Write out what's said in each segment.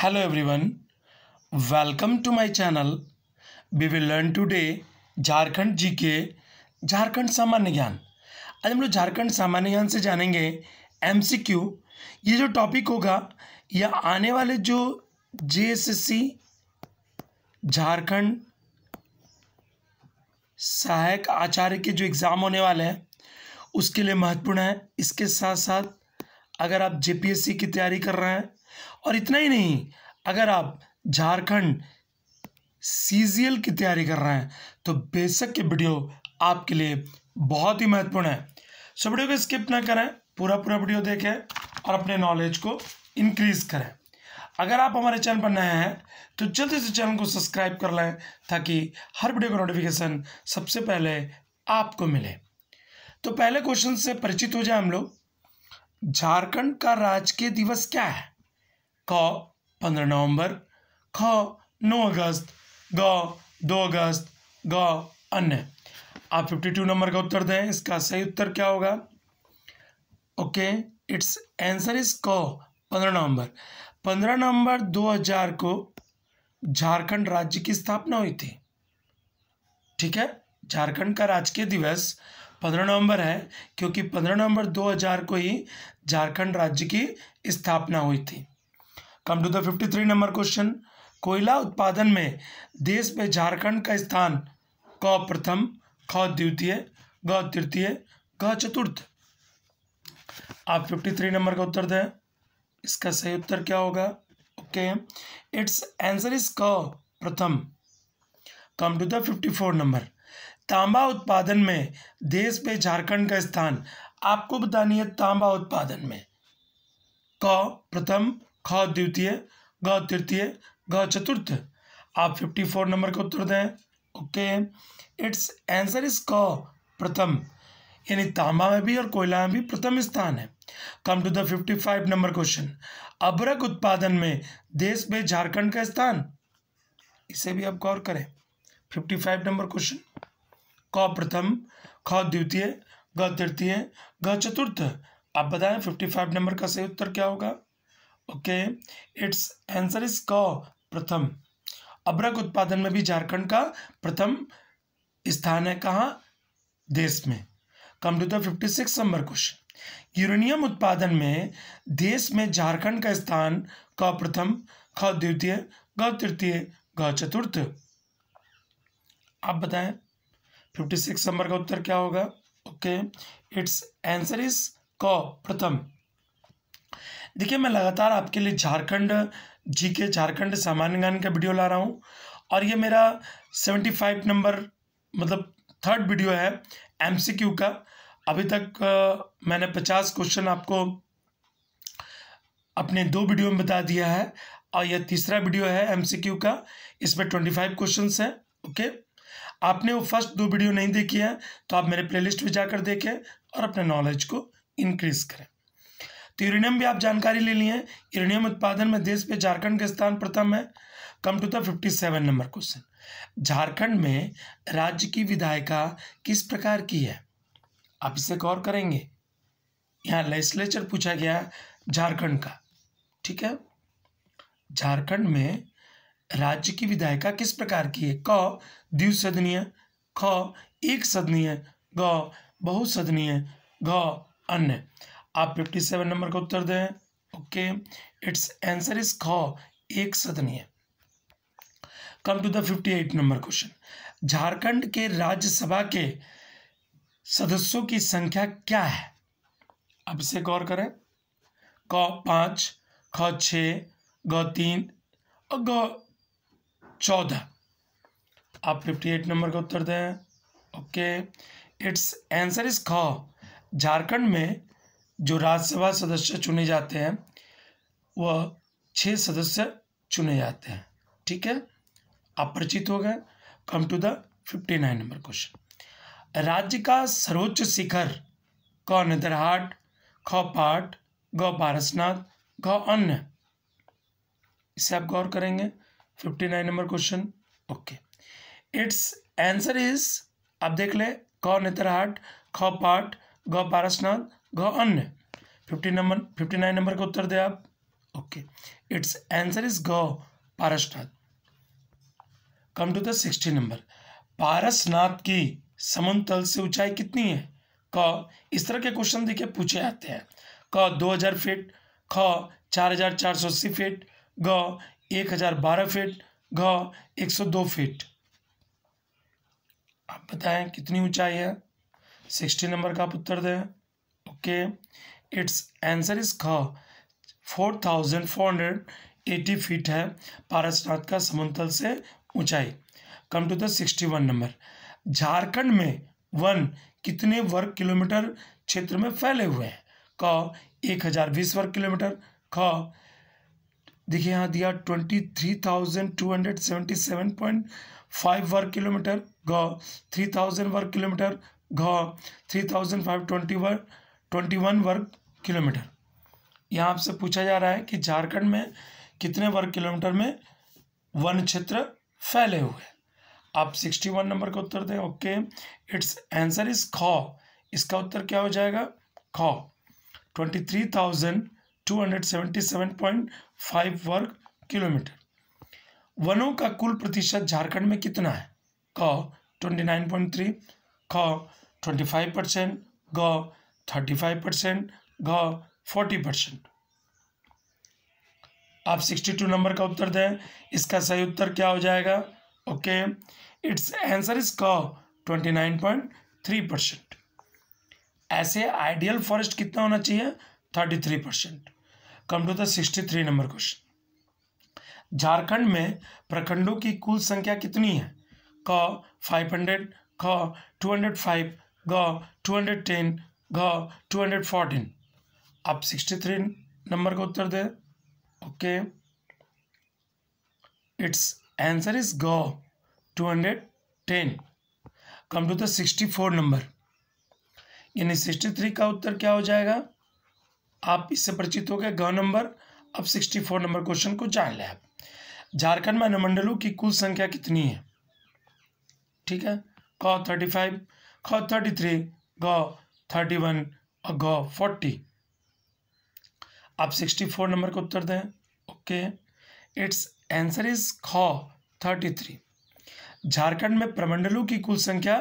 hello everyone welcome to my channel we will learn today Jharkhand G K Jharkhand सामान्य ज्ञान आज हम लोग झारखंड सामान्य ज्ञान से जानेंगे एमसीक्यू ये जो टॉपिक होगा यह आने वाले जो जेएसएससी झारखंड सहायक आचार्य के जो एग्ज़ाम होने वाले हैं उसके लिए महत्वपूर्ण है इसके साथ साथ अगर आप जेपीएससी की तैयारी कर रहे हैं और इतना ही नहीं अगर आप झारखंड सीजीएल की तैयारी कर रहे हैं तो बेशक की वीडियो आपके लिए बहुत ही महत्वपूर्ण है सो वीडियो को स्किप ना करें पूरा पूरा वीडियो देखें और अपने नॉलेज को इंक्रीज करें अगर आप हमारे चैनल पर नए हैं तो जल्दी से चैनल को सब्सक्राइब कर लें ताकि हर वीडियो का नोटिफिकेशन सबसे पहले आपको मिले तो पहले क्वेश्चन से परिचित हो जाए हम लोग झारखंड का राजकीय दिवस क्या है क पंद्रह नवंबर ख नौ अगस्त ग दो अगस्त ग अन्य आप फिफ्टी टू नंबर का उत्तर दें इसका सही उत्तर क्या होगा ओके इट्स आंसर इज क पंद्रह नवंबर पंद्रह नवंबर हजार को झारखंड राज्य की स्थापना हुई थी ठीक है झारखंड का राजकीय दिवस पंद्रह नवंबर है क्योंकि पंद्रह नवंबर हजार को ही झारखंड राज्य की स्थापना हुई थी come to the fifty three number question कोयला उत्पादन में देश में झारखंड का स्थान क प्रथम ख द्वितीय ग तृतीय ग चतुर्थ आप फिफ्टी थ्री नंबर का उत्तर दें इसका सही उत्तर क्या होगा ओके इट्स आंसर इज क प्रथम come to the fifty four number तांबा उत्पादन में देश में झारखंड का स्थान आपको बतानी है तांबा उत्पादन में क प्रथम ख द्वितीय ग तृतीय ग चतुर्थ आप फिफ्टी फोर नंबर का उत्तर दें ओके इट्स आंसर इज क प्रथम यानी तांबा में भी और कोयला में भी प्रथम स्थान है come to the fifty five number question अबरक उत्पादन में देश में झारखंड का स्थान इसे भी आप गौर करें फिफ्टी फाइव नंबर क्वेश्चन क प्रथम ख द्वितीय ग तृतीय ग चतुर्थ आप बताएं फिफ्टी फाइव नंबर का सही उत्तर क्या होगा ओके इट्स आंसर इज क प्रथम अब्रक उत्पादन में भी झारखंड का प्रथम स्थान है कहाँ देश में come to the fifty six number question uranium उत्पादन में देश में झारखंड का स्थान क प्रथम ख द्वितीय ग तृतीय ग चतुर्थ आप बताएं फिफ्टी सिक्स नंबर का उत्तर क्या होगा ओके इट्स आंसर इज क प्रथम देखिए मैं लगातार आपके लिए झारखंड जी के झारखंड सामान्य ज्ञान का वीडियो ला रहा हूँ और ये मेरा सेवेंटी फाइव नंबर मतलब थर्ड वीडियो है एमसीक्यू का अभी तक मैंने पचास क्वेश्चन आपको अपने दो वीडियो में बता दिया है और यह तीसरा वीडियो है क्यू का इसमें ट्वेंटी फाइव क्वेश्चन हैं ओके आपने वो फर्स्ट दो वीडियो नहीं देखी है तो आप मेरे प्लेलिस्ट में जाकर देखें और अपने नॉलेज को इनक्रीज़ करें तो यूरेनियम भी आप जानकारी ले लिए यूरेनियम उत्पादन में देश में झारखंड के स्थान प्रथम है come to the fifty seven number question Jharkhand में राज्य की विधायिका किस प्रकार की है आप इसे गौर करेंगे यहाँ लेजिस्लेचर पूछा गया झारखंड का ठीक है झारखंड में राज्य की विधायिका किस प्रकार की है क द्विसदनीय ख एक सदनीय ग बहुसदनीय घ अन्य आप फिफ्टी सेवन नंबर का उत्तर दें ओके इट्स आंसर इज ख एक सदनीय come to the fifty eight number question Jharkhand के राज्यसभा के सदस्यों की संख्या क्या है अब इसे गौर करें क पाँच ख छ तीन और ग चौदह आप फिफ्टी एट नंबर का उत्तर दें ओके इट्स आंसर इज ख झारखंड में जो राज्यसभा सदस्य चुने जाते हैं वह छः सदस्य चुने जाते हैं ठीक है आप परिचित हो गए come to the fifty nine number question राज्य का सर्वोच्च शिखर क नदरहाट ख पाट ग पारसनाथ ग अन्य इसे आप गौर करेंगे fifty nine number question okay it's answer is आप देख ले क नेतरहाट ख पाठ ग पारसनाथ ग अन्य fifty number fifty nine number का उत्तर दे आप ओके इट्स आंसर इज ग Parasnath come to the sixty number Parasnath की समुन्तल से ऊंचाई कितनी है क इस तरह के क्वेश्चन देखिए पूछे आते हैं क दो हजार फीट ख चार हजार चार सौ अस्सी फीट ग एक हजार बारह फीट घ एक सौ दो फीट आप बताएं कितनी ऊंचाई है सिक्सटी नंबर का आप उत्तर दें ओके इट्स आंसर इज ख four thousand four hundred eighty feet है पारसनाथ का समुद्र से ऊंचाई come to the sixty one number Jharkhand में वन कितने वर्ग किलोमीटर क्षेत्र में फैले हुए हैं क एक हज़ार बीस वर्ग किलोमीटर ख देखिए यहाँ दिया twenty three thousand two hundred seventy seven point five वर्ग किलोमीटर ग थ्री थाउजेंड वर्ग किलोमीटर घ three thousand five twenty one twenty one वर्ग किलोमीटर यहाँ आपसे पूछा जा रहा है कि झारखंड में कितने वर्ग किलोमीटर में वन क्षेत्र फैले हुए हैं आप सिक्सटी वन नंबर का उत्तर दें ओके इट्स आंसर इज खौ इसका उत्तर क्या हो जाएगा ख twenty three thousand two hundred seventy seven point five वर्ग किलोमीटर वनों का कुल प्रतिशत झारखंड में कितना है क ट्वेंटी नाइन पॉइंट थ्री ख ट्वेंटी फाइव परसेंट ग थर्टी फाइव परसेंट घ फोर्टी परसेंट आप सिक्सटी टू नंबर का उत्तर दें इसका सही उत्तर क्या हो जाएगा ओके इट्स आंसर इज क twenty nine point three percent ऐसे आइडियल फॉरेस्ट कितना होना चाहिए thirty three percent come to the sixty three number question Jharkhand में प्रखंडों की कुल संख्या कितनी है क फाइव हंड्रेड ख टू हंड्रेड फाइव ग 210 घ 214 आप 63 नंबर का उत्तर दें ओके इट्स आंसर इज ग 210 कम टू द 64 नंबर यानी 63 का उत्तर क्या हो जाएगा आप इससे परिचित हो गए ग नंबर अब 64 नंबर क्वेश्चन को जान लें आप झारखंड में अनुमंडलों की कुल संख्या कितनी है ठीक है क थर्टी फाइव ख थर्टी थ्री ग थर्टी वन और ग फोर्टी आप सिक्सटी फोर नंबर का उत्तर दें ओके इट्स आंसर इज ख थर्टी थ्री झारखंड में प्रमंडलों की कुल संख्या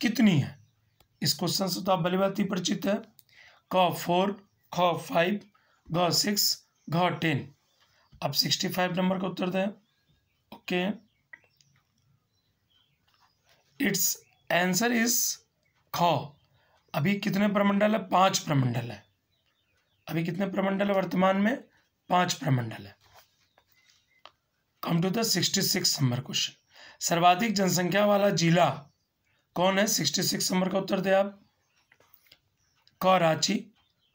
कितनी है इस क्वेश्चन से तो आप ही परिचित है क फोर ख फाइव ग सिक्स घ टेन आप सिक्सटी फाइव नंबर का उत्तर दें ओके इट्स आंसर इज ख अभी कितने प्रमंडल है पांच प्रमंडल है अभी कितने प्रमंडल है वर्तमान में पांच प्रमंडल है come to the sixty six number question सर्वाधिक जनसंख्या वाला जिला कौन है सिक्सटी सिक्स नंबर का उत्तर दे आप ख रांची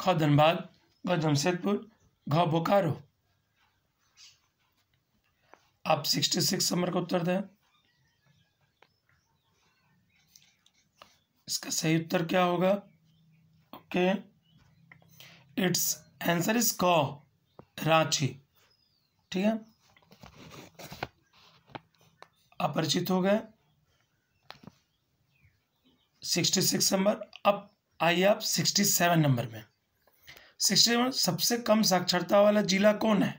ख धनबाद ग जमशेदपुर घ बोकारो आप सिक्सटी सिक्स नंबर का उत्तर दें इसका सही उत्तर क्या होगा ओके इट्स आंसर इज कॉ रांची ठीक है अपरिचित हो गए सिक्सटी सिक्स नंबर अब आइए आप सिक्सटी सेवन नंबर में सिक्सटी सेवन सबसे कम साक्षरता वाला जिला कौन है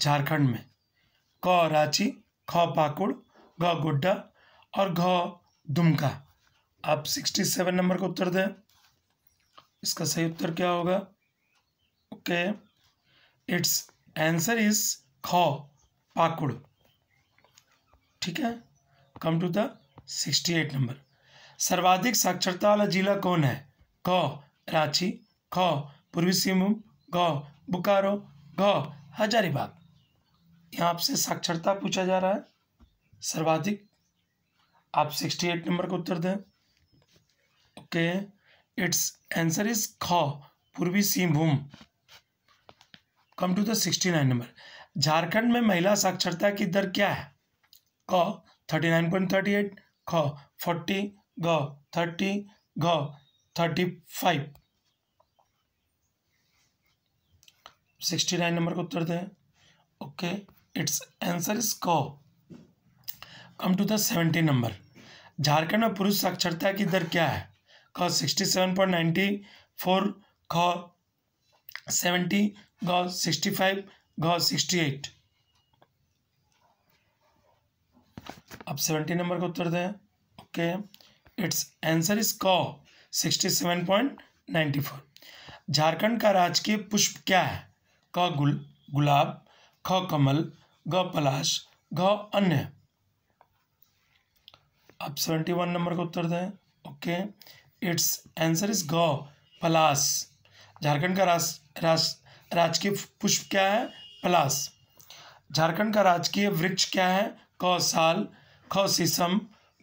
झारखंड में क रांची ख पाकुड़ घ गोड्डा और घ दुमका आप सिक्सटी सेवन नंबर का उत्तर दें इसका सही उत्तर क्या होगा ओके इट्स आंसर इज ख पाकुड़ ठीक है come to the sixty eight number सर्वाधिक साक्षरता वाला जिला कौन है क रांची ख पूर्वी सिंहभूम ग बुकारो ग हजारीबाग यहाँ आपसे साक्षरता पूछा जा रहा है सर्वाधिक आप सिक्सटी एट नंबर का उत्तर दें ओके इट्स आंसर इज ख Purbi Singhbhum come to the sixty nine number Jharkhand में महिला साक्षरता की दर क्या है क thirty nine point thirty eight ख फोर्टी ग थर्टी घ thirty five sixty nine number का उत्तर दें ओके इट्स आंसर इज क come to the seventy number Jharkhand में पुरुष साक्षरता की दर क्या है ख sixty seven point ninety four ख सेवेंटी घ सिक्सटी फाइव घ सिक्सटी एट अब सेवेंटी नंबर का उत्तर दें ओके इट्स आंसर इज क sixty seven point ninety four Jharkhand का राजकीय पुष्प क्या है क गुल गुलाब ख कमल ग पलाश घ अन्य अब सेवेंटी वन नंबर का उत्तर दें ओके इट्स आंसर इज गौ पलास झारखंड का राज राज राजकीय पुष्प क्या है पलास झारखंड का राजकीय वृक्ष क्या है क साल ख सीसम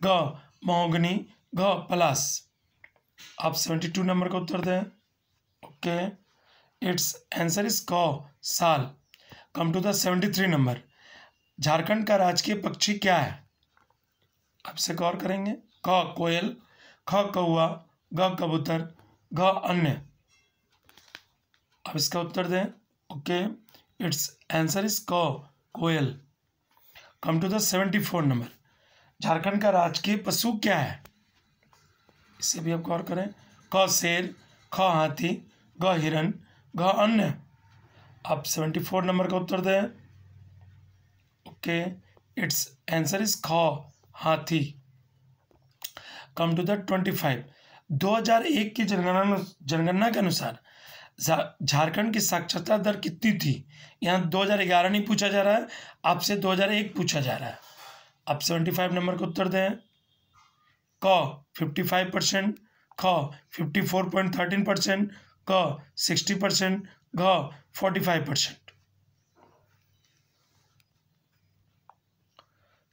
ग मोहगनी घ पलास आप सेवेंटी टू नंबर का उत्तर दें ओके इट्स आंसर इज क साल come to the seventy three number Jharkhand का राजकीय पक्षी क्या है आपसे गौर करेंगे क कोयल ख कौआ ग कबूतर ग अन्य अब इसका उत्तर दें ओके इट्स आंसर इज कोयल come to the seventy four number Jharkhand का राजकीय पशु क्या है इसे भी आप गौर करें क शेर ख हाथी ग हिरन ग अन्य आप सेवेंटी फोर नंबर का उत्तर दें ओके इट्स आंसर इज ख हाथी come to the twenty five 2001 की जनगणना जनगणना के अनुसार झारखंड की साक्षरता दर कितनी थी यहाँ 2011 नहीं पूछा जा रहा है आपसे 2001 पूछा जा रहा है आप 75 नंबर का उत्तर दें क 55 परसेंट ख 54.13 परसेंट क 60 परसेंट घ 45 परसेंट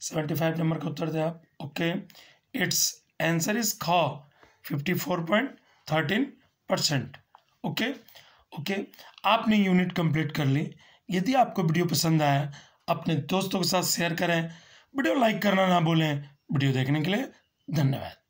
सेवेंटी फाइव नंबर का उत्तर दें आप ओके इट्स आंसर इज ख fifty four point thirteen percent okay okay आपने यूनिट कंप्लीट कर ली यदि आपको वीडियो पसंद आया अपने दोस्तों के साथ शेयर करें वीडियो लाइक करना ना भूलें वीडियो देखने के लिए धन्यवाद